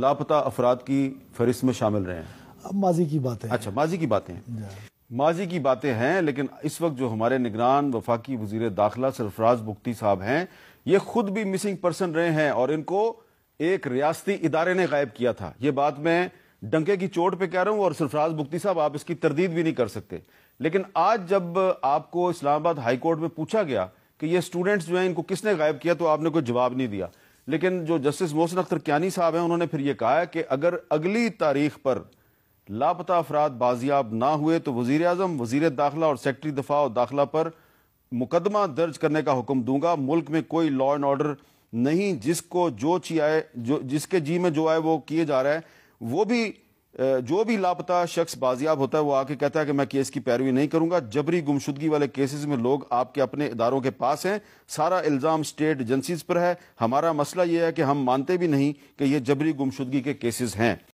लापता अफराद की फहरिस्त में शामिल रहे हैं अब माजी की बातें अच्छा माजी की बातें हैं माजी की बातें हैं लेकिन इस वक्त जो हमारे निगरान वफाकी वजीर दाखिला सरफराज बुख्ती साहब हैं ये खुद भी मिसिंग पर्सन रहे हैं और इनको एक रियासती इदारे ने गायब किया था ये बात मैं डंके की चोट पे कह रहा हूँ और सरफराज बुख्ती साहब आप इसकी तरदीद भी नहीं कर सकते लेकिन आज जब आपको इस्लामाबाद हाईकोर्ट में पूछा गया कि ये स्टूडेंट्स जो हैं इनको किसने गायब किया तो आपने कोई जवाब नहीं दिया लेकिन जो जस्टिस मोहसिन अख्तर क्यानी साहब हैं उन्होंने फिर यह कहा है कि अगर अगली तारीख पर लापता अफराद बाजियाब ना हुए तो वजीर अजम वजीर दाखिला और सेक्रटरी दफा और दाखिला पर मुकदमा दर्ज करने का हुक्म दूंगा मुल्क में कोई लॉ एंड ऑर्डर नहीं जिसको जो ची आए जो जिसके जी में जो आए वो किए जा रहा है वो भी जो भी लापता शख्स बाजियाब होता है वो आके कहता है कि मैं केस की पैरवी नहीं करूंगा जबरी गुमशुदगी वाले केसेस में लोग आपके अपने इदारों के पास हैं सारा इल्ज़ाम स्टेट एजेंसीज पर है हमारा मसला ये है कि हम मानते भी नहीं कि ये जबरी गुमशुदगी के केसेस हैं